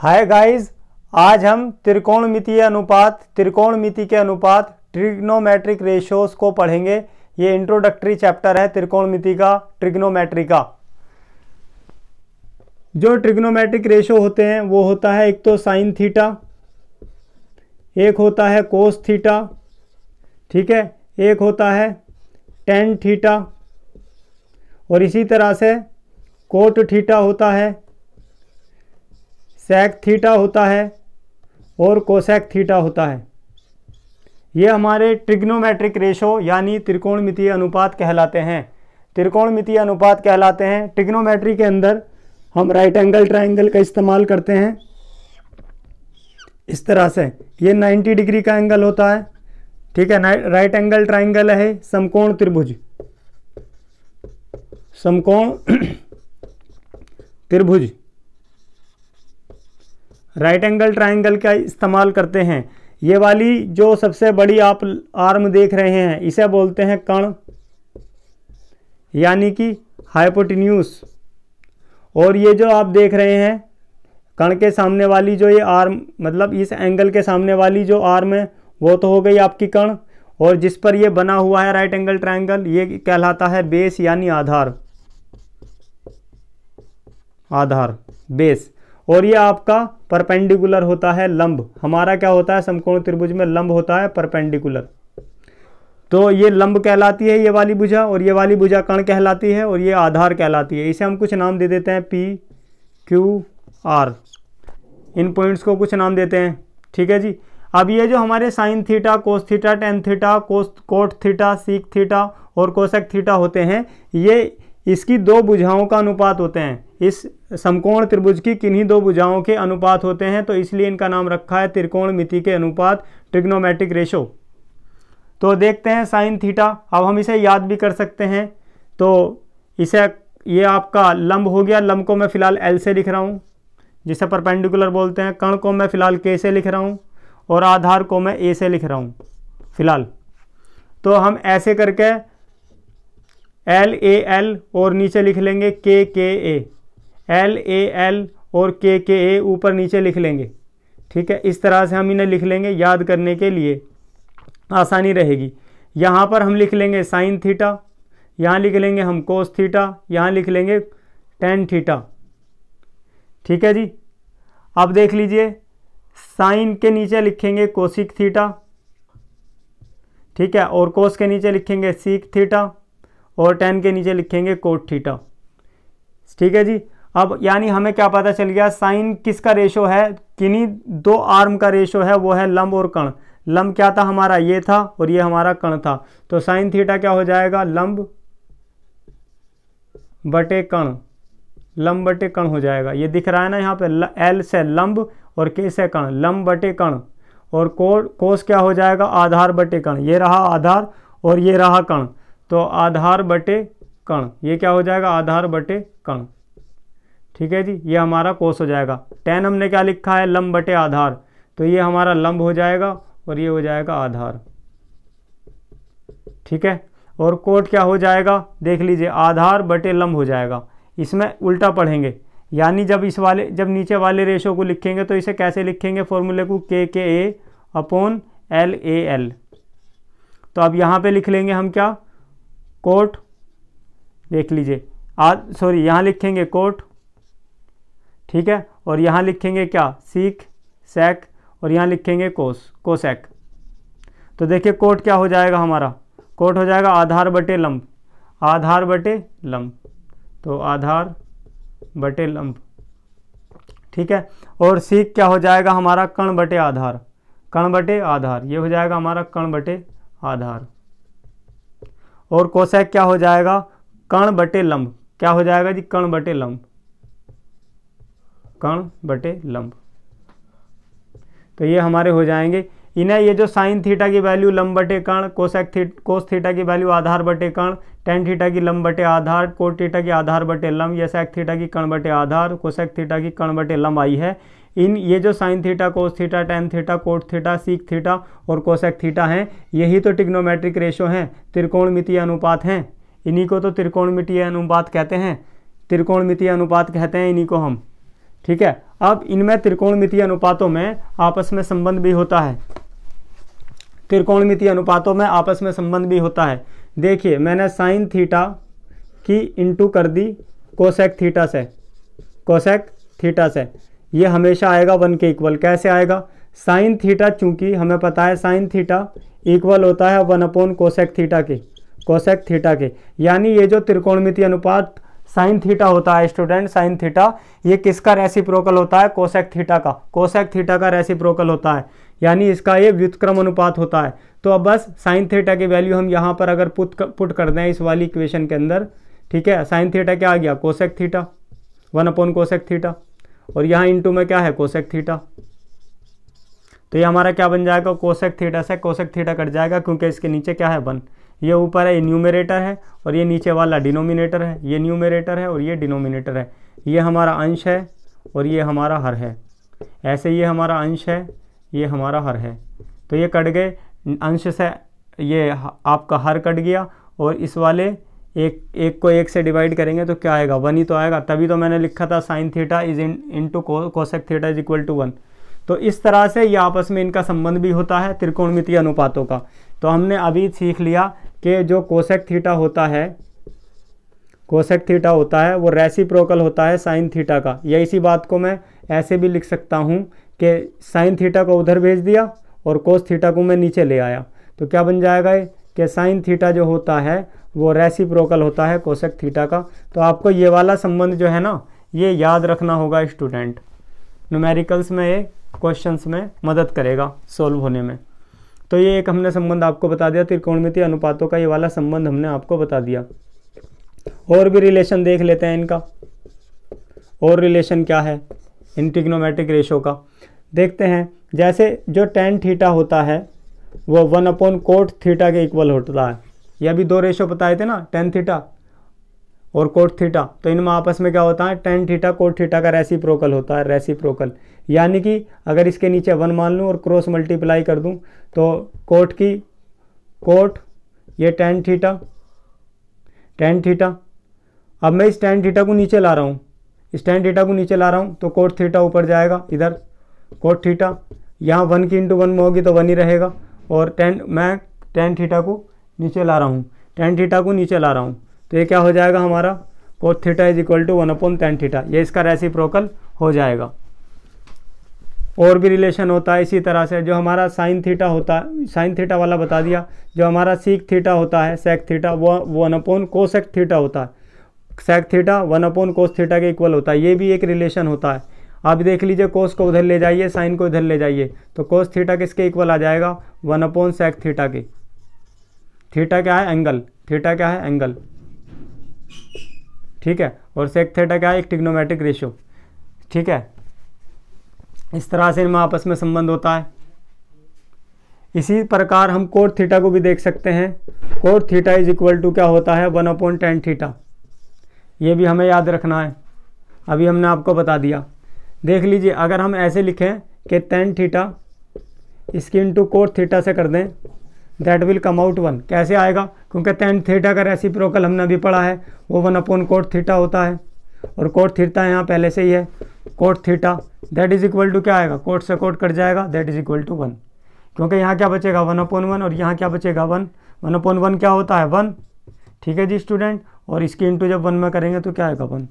hi guys आज हम त्रिकोणमितीय अनुपात त्रिकोणमिति के अनुपात ट्रिग्नोमेट्रिक रेशोस को पढ़ेंगे ये इंट्रोडक्टरी चैप्टर है त्रिकोणमिति का ट्रिग्नोमेट्री का जो ट्रिग्नोमेट्रिक रेशो होते हैं वो होता है एक तो साइन थीटा एक होता है कोस थीटा ठीक है एक होता है टेन थीटा और इसी तरह से कोट थीटा होता है सेक थीटा होता है और कोसेक थीटा होता है ये हमारे ट्रिग्नोमेट्रिक रेशो यानी त्रिकोणमितीय अनुपात कहलाते हैं त्रिकोणमितीय अनुपात कहलाते हैं ट्रिग्नोमेट्री के अंदर हम राइट एंगल ट्राइंगल का इस्तेमाल करते हैं इस तरह से ये 90 डिग्री का एंगल होता है ठीक है राइट एंगल ट्राइंगल है समकोण त्रिभुज समकोण त्रिभुज राइट एंगल ट्राइंगल का इस्तेमाल करते हैं ये वाली जो सबसे बड़ी आप आर्म देख रहे हैं इसे बोलते हैं कण यानी कि हाइपोटिन्यूस और ये जो आप देख रहे हैं कण के सामने वाली जो ये आर्म मतलब इस एंगल के सामने वाली जो आर्म है वो तो हो गई आपकी कण और जिस पर ये बना हुआ है राइट एंगल ट्राइंगल ये कहलाता है बेस यानी आधार आधार बेस और ये आपका परपेंडिकुलर होता है लंब हमारा क्या होता है समकोण त्रिभुज में लंब होता है परपेंडिकुलर तो ये लंब कहलाती है ये वाली भुजा और ये वाली भुजा कण कहलाती है और ये आधार कहलाती है इसे हम कुछ नाम दे देते हैं पी क्यू आर इन पॉइंट्स को कुछ नाम देते हैं ठीक है जी अब ये जो हमारे sine theta cos theta tan theta cos cot theta sec theta और कोसेक थीटा होते हैं ये इसकी दो बुझाओं का अनुपात होते हैं इस समकोण त्रिभुज की किन्हीं दो भुजाओं के अनुपात होते हैं तो इसलिए इनका नाम रखा है त्रिकोण मिति के अनुपात ट्रिग्नोमेट्रिक रेशो तो देखते हैं साइन थीटा अब हम इसे याद भी कर सकते हैं तो इसे ये आपका लंब हो गया लंब को मैं फिलहाल एल से लिख रहा हूँ जिसे परपेंडिकुलर बोलते हैं कण को मैं फिलहाल के से लिख रहा हूँ और आधार को मैं ए से लिख रहा हूँ फिलहाल तो हम ऐसे करके एल ए एल और नीचे लिख लेंगे के के ए एल ए एल और के के ए ऊपर नीचे लिख लेंगे ठीक है इस तरह से हम इन्हें लिख लेंगे याद करने के लिए आसानी रहेगी यहाँ पर हम लिख लेंगे साइन थीटा यहाँ लिख लेंगे हम कोस थीटा यहाँ लिख लेंगे टेन थीटा ठीक है जी आप देख लीजिए साइन के नीचे लिखेंगे कोसिक थीटा ठीक है और कोस के नीचे लिखेंगे सीक थीटा और टेन के नीचे लिखेंगे कोट थीटा ठीक है जी अब यानी हमें क्या पता चल गया साइन किसका रेशो है किन्हीं दो आर्म का रेशो है वो है लंब और कण लंब क्या था हमारा ये था और ये हमारा कण था तो साइन थीटा क्या हो जाएगा लंब बटे कण लंब बटे कण हो जाएगा ये दिख रहा है ना यहाँ पे एल से लंब और के से कण लंब बटे कण और को, कोस क्या हो जाएगा आधार बटे कण ये रहा आधार और ये रहा कण तो आधार बटे कण ये क्या हो जाएगा आधार बटे कण ठीक है जी ये हमारा कोस हो जाएगा टेन हमने क्या लिखा है लंब बटे आधार तो ये हमारा लंब हो जाएगा और ये हो जाएगा आधार ठीक है और कोट क्या हो जाएगा देख लीजिए आधार बटे लंब हो जाएगा इसमें उल्टा पढ़ेंगे यानी जब इस वाले जब नीचे वाले रेशो को लिखेंगे तो इसे कैसे लिखेंगे फॉर्मूले को के के A upon L A L तो अब यहाँ पे लिख लेंगे हम क्या कोट देख लीजिए आ सॉरी यहाँ लिखेंगे कोट ठीक है और यहाँ लिखेंगे क्या सीख सेक और यहाँ लिखेंगे कोस कोसेक तो देखिए कोट क्या हो जाएगा हमारा कोट हो जाएगा आधार बटे लंब आधार बटे लंब तो आधार बटे लंब ठीक है और सीख क्या हो जाएगा हमारा कण बटे आधार कण बटे आधार ये हो जाएगा हमारा कण बटे आधार और कोसेक क्या हो जाएगा कण बटे लंब क्या हो जाएगा जी कण बटे लंब कर्ण बटे लंब तो ये हमारे हो जाएंगे इन्हें ये जो साइन थीटा की वैल्यू लंब बटे कर्ण कोसेक थी कोस थीटा की वैल्यू आधार बटे कर्ण टेन थीटा की लंब बटे आधार कोट थीटा की आधार बटे लंब या सेक थीटा की कर्ण बटे आधार कोसेक थीटा की कर्ण बटे लंब आई है इन ये जो sine theta cos theta tan theta cot theta sec theta और कोसेक थीटा हैं यही तो टिग्नोमेट्रिक रेशो हैं त्रिकोण अनुपात हैं इन्हीं को तो त्रिकोण अनुपात कहते हैं त्रिकोण अनुपात कहते हैं इन्हीं को हम ठीक है अब इनमें त्रिकोणमितीय अनुपातों में आपस में संबंध भी होता है त्रिकोणमितीय अनुपातों में आपस में संबंध भी होता है देखिए मैंने साइन थीटा की इंटू कर दी कोसेक थीटा से कोसेक थीटा से ये हमेशा आएगा वन के इक्वल कैसे आएगा साइन थीटा चूंकि हमें पता है साइन थीटा इक्वल होता है वन अपोन कोसेक थीटा के कोसेक थीटा के यानी ये जो त्रिकोणमितीय अनुपात साइन थीटा होता है स्टूडेंट साइन थीटा ये किसका रेसिप्रोकल होता है कोसेक थीटा का कोसेक थीटा का रेसिप्रोकल होता है यानी इसका ये व्युतक्रम अनुपात होता है तो अब बस साइन थीटा की वैल्यू हम यहाँ पर अगर पुट पुट कर दें इस वाली इक्वेशन के अंदर ठीक है साइन थीटा क्या आ गया cosec theta one upon cosec theta और यहाँ इंटू में क्या है कोसेक थीटा तो ये हमारा क्या बन जाएगा कोसेक थीटा से कोसेक थीटा कट जाएगा क्योंकि इसके नीचे क्या है वन ये ऊपर है न्यूमेरेटर है और ये नीचे वाला डिनोमिनेटर है ये न्यूमेरेटर है और ये डिनोमिनेटर है ये हमारा अंश है और ये हमारा हर है ऐसे ये हमारा अंश है ये हमारा हर है तो ये कट गए अंश से ये आपका हर कट गया और इस वाले एक एक को एक से डिवाइड करेंगे तो क्या आएगा वन ही तो आएगा तभी तो मैंने लिखा था sine theta is in into cosec theta is equal to one तो इस तरह से ये आपस में इनका संबंध भी होता है त्रिकोणमितीय अनुपातों का तो हमने अभी सीख लिया कि जो कोसेक थीटा होता है कोसेक थीटा होता है वो रेसिप्रोकल होता है साइन थीटा का या इसी बात को मैं ऐसे भी लिख सकता हूँ कि साइन थीटा को उधर भेज दिया और कोस थीटा को मैं नीचे ले आया तो क्या बन जाएगा ये कि साइन थीटा जो होता है वो रेसिप्रोकल होता है कोसेक थीटा का तो आपको ये वाला संबंध जो है ना ये याद रखना होगा स्टूडेंट न्यूमेरिकल्स में ये क्वेश्चंस में मदद करेगा सॉल्व होने में तो ये एक हमने संबंध आपको बता दिया त्रिकोणमितीय अनुपातों का ये वाला संबंध हमने आपको बता दिया और भी रिलेशन देख लेते हैं इनका और रिलेशन क्या है इन टिग्नोमेट्रिक रेशो का देखते हैं जैसे जो टेन थीटा होता है वो वन अपॉन कोट थीटा के इक्वल होता है यह भी दो रेशो बताए थे ना टेन थीटा और कोट थीटा तो इनमें आपस में क्या होता है टेन थीटा कोट थीटा का रेसी प्रोकल होता है रेसी प्रोकल यानी कि अगर इसके नीचे वन मान लूँ और क्रॉस मल्टीप्लाई कर दूँ तो कोट की कोट ये टेन थीटा टेन थीटा अब मैं इस टेन थीटा को नीचे ला रहा हूँ इस टेन थीटा को नीचे ला रहा हूँ तो कोट थीटा ऊपर जाएगा इधर कोट थीटा यहाँ वन की इंटू वन में होगी तो वन ही रहेगा और टेन मैं टेन थीटा को नीचे ला रहा हूँ टेन थीटा को नीचे ला रहा हूँ तो ये क्या हो जाएगा हमारा cot theta is equal to one upon tan theta ये इसका रेसी प्रोकल हो जाएगा और भी रिलेशन होता है इसी तरह से जो हमारा साइन थीटा होता है साइन थीटा वाला बता दिया जो हमारा सीक थीटा होता है सेक थीटा वो वन अपॉन कोसेक थीटा होता है sec theta one upon cos theta के इक्वल होता है ये भी एक रिलेशन होता है आप देख लीजिए कोस को उधर ले जाइए साइन को इधर ले जाइए तो कोस थीटा किसके इक्वल आ जाएगा वन अपोन सेक थीटा के थीटा क्या है एंगल थीटा क्या है एंगल ठीक है और सेक थेटा क्या है एक टिग्नोमेट्रिक रेशियो ठीक है इस तरह से इनमें आपस में संबंध होता है इसी प्रकार हम कोर थीटा को भी देख सकते हैं cot theta is equal to क्या होता है वन अपॉइंट टेन थीटा ये भी हमें याद रखना है अभी हमने आपको बता दिया देख लीजिए अगर हम ऐसे लिखें कि टेन थीटा इसकी इंटू कोर थीटा से कर दें that will come out one कैसे आएगा क्योंकि टेन थीटा का प्रोकल हमने अभी पढ़ा है वो वन अपॉन कोट थीटा होता है और कोट थीटा यहाँ पहले से ही है cot theta that is equal to क्या आएगा कोट से कोट कट जाएगा that is equal to one क्योंकि यहाँ क्या बचेगा वन अपॉन वन और यहाँ क्या बचेगा वन वन अपॉन वन क्या होता है वन ठीक है जी स्टूडेंट और इसकी इंटू जब वन में करेंगे तो क्या आएगा वन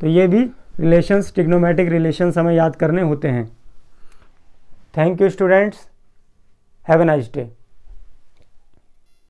तो ये भी रिलेशन्स टिग्नोमेटिक रिलेशन्स हमें याद करने होते हैं thank you students have a nice day